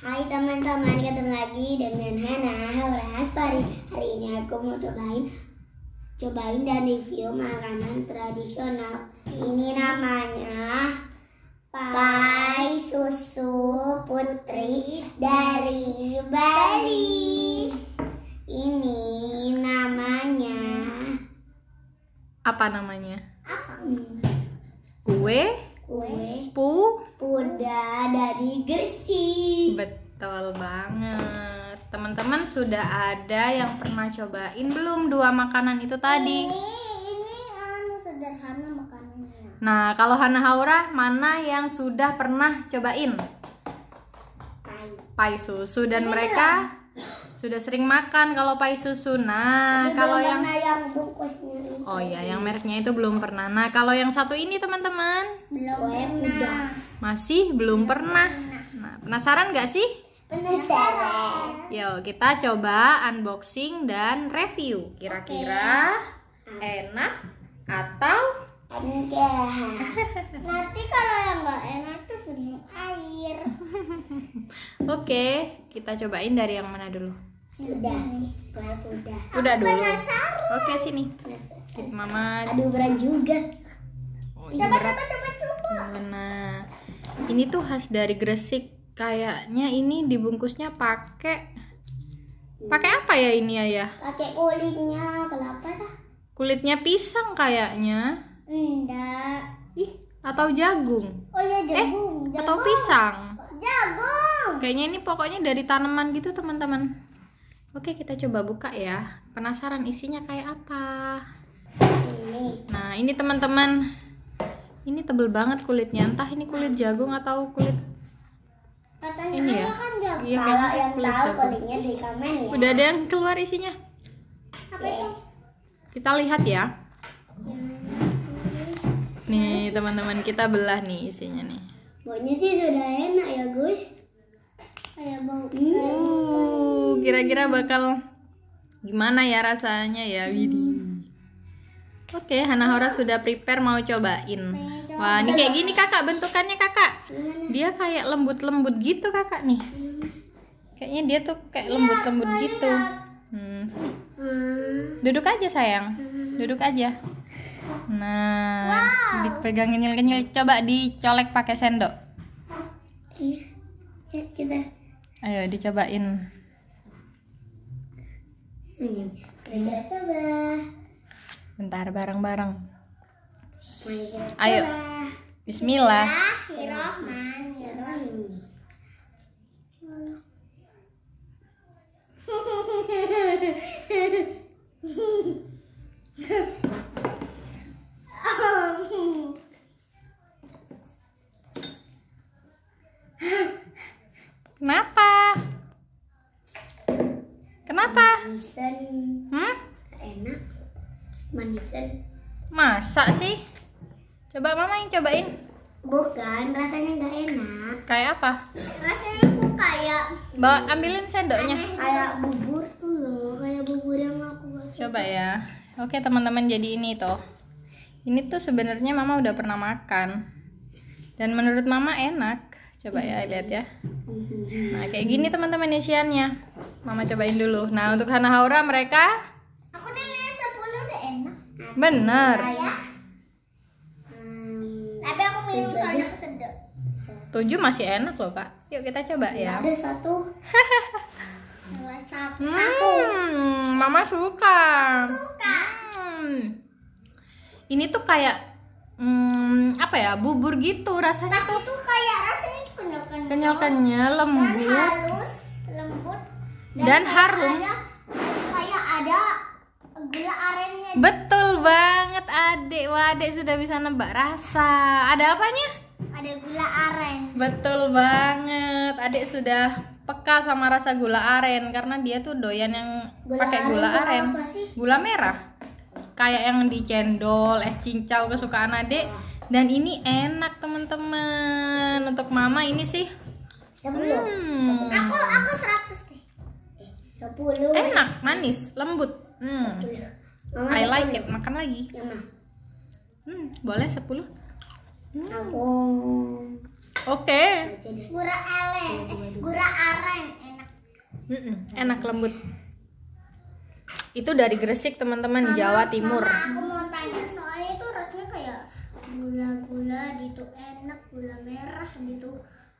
Hai teman-teman, ketemu lagi dengan Hana orang Aspari Hari ini aku mau cobain cobain dan review makanan tradisional Ini namanya Pai Susu Putri dari Bali Ini namanya Apa namanya? udah ada yang pernah cobain belum dua makanan itu tadi? Ini ini anu, sederhana makanannya. Nah, kalau Hana Haura mana yang sudah pernah cobain? Pai. Pai susu dan ini mereka sudah sering makan kalau pai susu. Nah, ini kalau yang yang itu. Oh iya, yang mereknya itu belum pernah. Nah, kalau yang satu ini teman-teman? Belum pernah. Masih belum, belum pernah. pernah. Nah, penasaran gak sih? penasaran. Yo, kita coba unboxing dan review. Kira-kira okay. enak atau enggak? Nanti kalau yang enggak enak tuh penuh air. Oke, okay, kita cobain dari yang mana dulu? Udah, udah. Udah, udah dulu. Oke, Oke, sini. Penasaran. Mama. Aduh, berat juga. Oh, coba, iya, coba, coba, coba. Mana? Ini tuh khas dari Gresik Kayaknya ini dibungkusnya pakai iya. pakai apa ya ini ya? Pakai kulitnya kelapa dah Kulitnya pisang kayaknya. Enggak. Ih, atau jagung. Oh ya jagung. Eh, jagung. Atau pisang. Jagung. Kayaknya ini pokoknya dari tanaman gitu teman-teman. Oke kita coba buka ya. Penasaran isinya kayak apa? Ini. Nah ini teman-teman. Ini tebel banget kulitnya. Entah ini kulit jagung atau kulit Katanya ini kan ya? kan jago. Iya, kalau yang tahu linknya di komen ya. Udah ada yang keluar isinya. Apa itu? Kita lihat ya. Nih, teman-teman kita belah nih isinya nih. Baunya sih sudah enak ya, Gus. Kayak bau. Uh, kira-kira bakal gimana ya rasanya ya, Widi? Hmm. Oke, okay, Hana Hora sudah prepare mau cobain. Wah, ini kayak gini kakak bentukannya kakak. Dia kayak lembut-lembut gitu kakak nih. Kayaknya dia tuh kayak iya, lembut-lembut gitu. Hmm. hmm. Duduk aja sayang. Hmm. Duduk aja. Nah, dipegang kenyal-kenyal. Coba dicolek pakai sendok. Iya. kita. Ayo dicobain. Kita coba. Bentar bareng-bareng. Ayo. Bismillah. Kenapa? Kenapa? Manisan. Hmm? Enak. Manisan. Masak sih? Coba mama yang cobain. Bukan, rasanya nggak enak. Kayak apa? Rasanya aku kayak. Bawa ambilin sendoknya. kayak bubur tuh loh, kayak bubur yang aku Coba ya. Oke teman-teman jadi ini tuh. Ini tuh sebenarnya mama udah pernah makan. Dan menurut mama enak. Coba ya lihat ya. Nah kayak gini teman-teman isiannya. Mama cobain dulu. Nah untuk Hanahaura mereka. Aku deh 10 udah enak. Bener. Saya. Nah, tujuh masih enak loh pak yuk kita coba ya, ya. ada satu satu hmm, mama suka suka hmm. ini tuh kayak hmm, apa ya bubur gitu rasanya Tapi tuh kayak rasanya kenyal kenyal kenyal kenyal lembut dan halus lembut dan, dan harum ada, kayak ada gula arennya betul banget adek wah adek sudah bisa nebak rasa ada apanya ada gula aren. Betul banget. Adik sudah peka sama rasa gula aren karena dia tuh doyan yang pakai gula aren. Gula, sih? gula merah. Kayak yang di cendol es cincau kesukaan Adik. Dan ini enak, teman-teman. Untuk Mama ini sih Hmm. Aku aku 100 deh. 10. Enak, manis, lembut. Hmm. I like it. Makan lagi. Iya, hmm, boleh sepuluh Oke. Gula Gura eleng, gura areng enak. enak lembut. Itu dari Gresik teman-teman Jawa Timur. Mama, aku mau tanya soalnya itu rasanya kayak gula-gula gitu enak, gula merah gitu.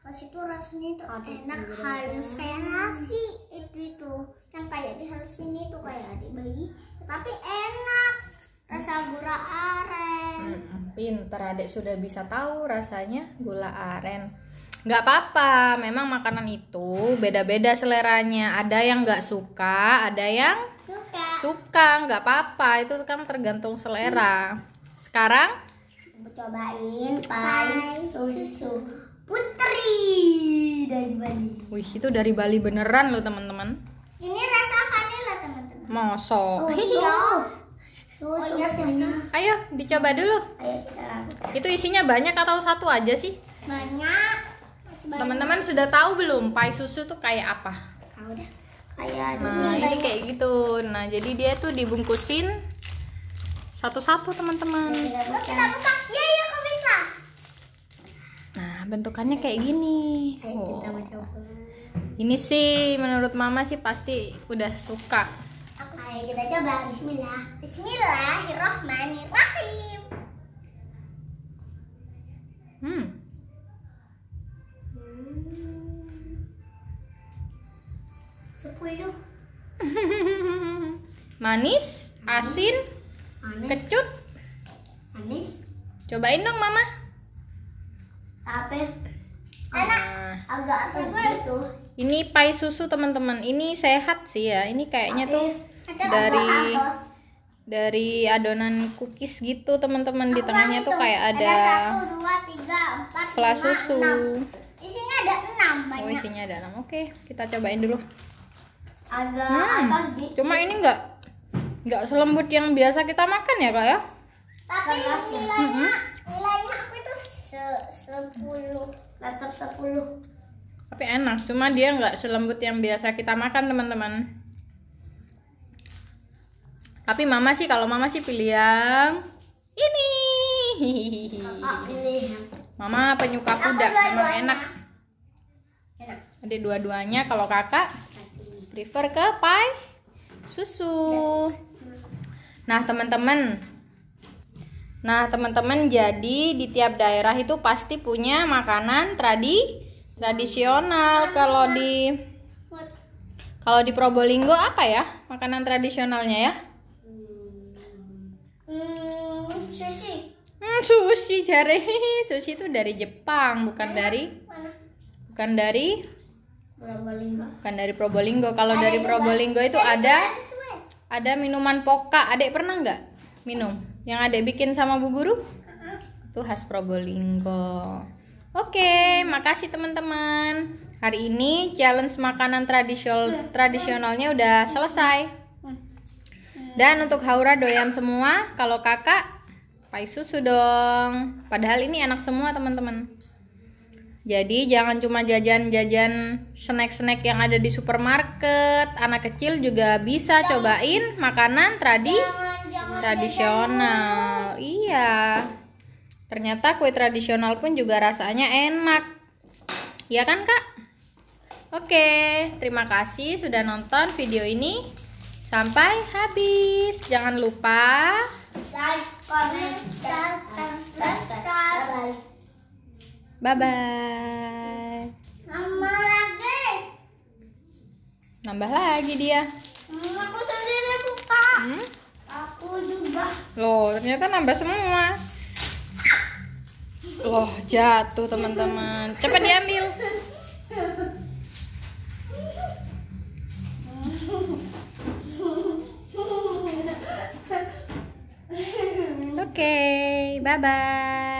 Pas itu rasanya itu enak halus kayak nasi itu itu yang kayak dihalusin itu kayak di dibagi tapi enak rasa gula aren. Mm Pinter adek sudah bisa tahu rasanya gula aren nggak apa-apa memang makanan itu beda-beda seleranya ada yang nggak suka ada yang suka suka nggak apa-apa itu kan tergantung selera sekarang cobain pai susu putri dari Bali wih itu dari Bali beneran loh teman-teman ini rasa vanilla teman-teman Mosok. susu Oh, iya, iya, iya. Ayo dicoba dulu. Ayo kita. Itu isinya banyak atau satu aja sih? Banyak. Teman-teman sudah tahu belum pai susu tuh kayak apa? Tahu deh. Kayak nah, ini kayak gitu. Nah, jadi dia tuh dibungkusin satu-satu, teman-teman. kita buka. Ya, ya, kok bisa. Nah, bentukannya kayak gini. Ayo kita oh. Ini sih menurut Mama sih pasti udah suka. Aku Ayo kita coba. Bismillah. Bismillahirrahmanirrahim. Hmm. hmm. Sepuluh. Manis, asin, Manis. kecut. Manis. Cobain dong, Mama. Apa? Enak. Agak kecut tuh. Gitu. Ini pai susu teman-teman. Ini sehat sih ya. Ini kayaknya tuh dari dari adonan cookies gitu teman-teman. Di tengahnya gitu. tuh kayak ada, flash susu. Isinya ada enam, oh, banyak. Oh, isinya ada 6. Oke, kita cobain dulu. Ada hmm. Cuma ini enggak enggak selembut yang biasa kita makan ya, Kak ya? Tapi nilainya nilainya aku itu se 10. Tetap 10 tapi enak cuma dia nggak selembut yang biasa kita makan teman-teman tapi mama sih kalau mama sih pilih yang ini oh, mama penyuka kuda memang enak ada dua-duanya kalau kakak prefer ke pai susu nah teman-teman nah teman-teman jadi di tiap daerah itu pasti punya makanan tradisional tradisional kalau di kalau di Probolinggo apa ya makanan tradisionalnya ya hmm, sushi hmm, sushi jari sushi itu dari Jepang bukan dari bukan dari Probolinggo. bukan dari Probolinggo kalau dari Probolinggo itu ada ada minuman poka adek pernah nggak minum yang adek bikin sama bu guru uh-uh. itu khas Probolinggo Oke, makasih teman-teman. Hari ini challenge makanan tradisional tradisionalnya udah selesai. Dan untuk Haura doyan semua, kalau kakak pai susu dong. Padahal ini enak semua teman-teman. Jadi jangan cuma jajan-jajan snack-snack yang ada di supermarket. Anak kecil juga bisa cobain makanan tradi tradisional. Iya. Ternyata kue tradisional pun juga rasanya enak. Ya kan, Kak? Oke, terima kasih sudah nonton video ini sampai habis. Jangan lupa like, comment, dan subscribe. Bye bye. Nambah lagi. Nambah lagi dia. Hmm, aku sendiri buka. Hmm? Aku juga. Loh, ternyata nambah semua. Loh, jatuh teman-teman. Cepat diambil. Oke, okay, bye-bye.